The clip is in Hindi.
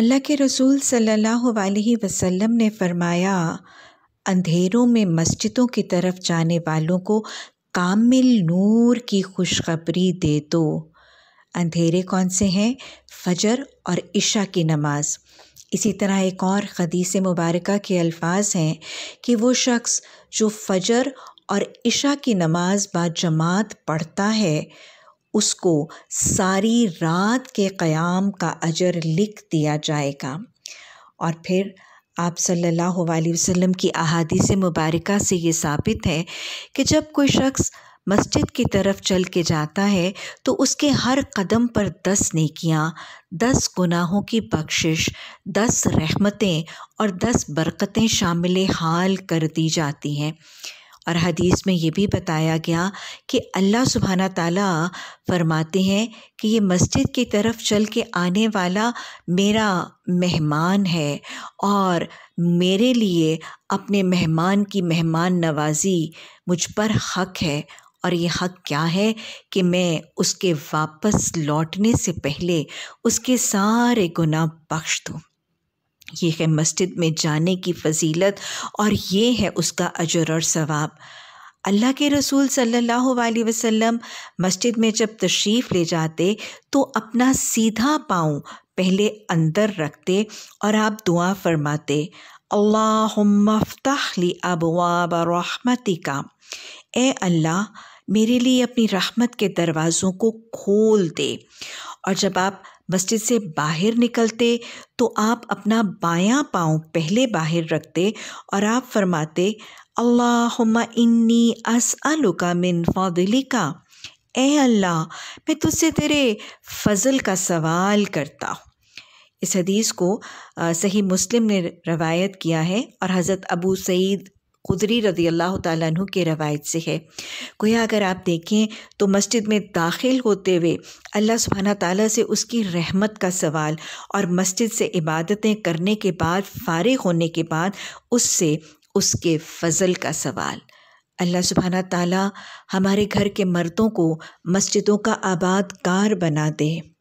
अल्लाह के रसूल सल्लल्लाहु अलैहि वसल्लम ने फरमाया अंधेरों में मस्जिदों की तरफ जाने वालों को कामिल नूर की खुशखबरी दे दो अंधेरे कौन से हैं फजर और इशा की नमाज इसी तरह एक और हदीस मुबारक के अल्फाज हैं कि वो शख्स जो फजर और इशा की नमाज बाद जमात पढ़ता है उसको सारी रात के क़याम का अजर लिख दिया जाएगा और फिर आप सल्लल्लाहु अलैहि वसल्लम की से मुबारक से ये साबित है कि जब कोई शख्स मस्जिद की तरफ चल के जाता है तो उसके हर कदम पर दस नेकियां, दस गुनाहों की बख्शिश दस रहमतें और दस बरकतें शामिल हाल कर दी जाती हैं और हदीस में ये भी बताया गया कि अल्लाह सुबहाना ताला फरमाते हैं कि ये मस्जिद की तरफ चल के आने वाला मेरा मेहमान है और मेरे लिए अपने मेहमान की मेहमान नवाजी मुझ पर हक है और ये हक क्या है कि मैं उसके वापस लौटने से पहले उसके सारे गुनाह बख्श दूँ ये है मस्जिद में जाने की फजीलत और ये है उसका अजर और सवाब अल्लाह के रसूल सल्लल्लाहु अलैहि वसल्लम मस्जिद में जब तशरीफ़ ले जाते तो अपना सीधा पाँव पहले अंदर रखते और आप दुआ फरमाते अल्लाह अबवाब रहमती का ए अल्लाह मेरे लिए अपनी रहमत के दरवाज़ों को खोल दे और जब आप मस्जिद से बाहर निकलते तो आप अपना बायां पाँव पहले बाहर रखते और आप फरमाते अल्लाहुम्मा इन्नी अस का मिन फ़ौदली का ए अल्लाह मैं तुझसे तेरे फजल का सवाल करता हूँ इस हदीस को सही मुस्लिम ने रवायत किया है और हज़रत अबू सईद खुदरी रदी अल्लाह तु के रवायत से है गोया अगर आप देखें तो मस्जिद में दाखिल होते हुए अल्लाह सुबहाना ताली से उसकी रहमत का सवाल और मस्जिद से इबादतें करने के बाद फारिग होने के बाद उससे उसके फ़ज़ल का सवाल अल्लाह सुबहाना ताली हमारे घर के मर्दों को मस्जिदों का आबाद कार बना दे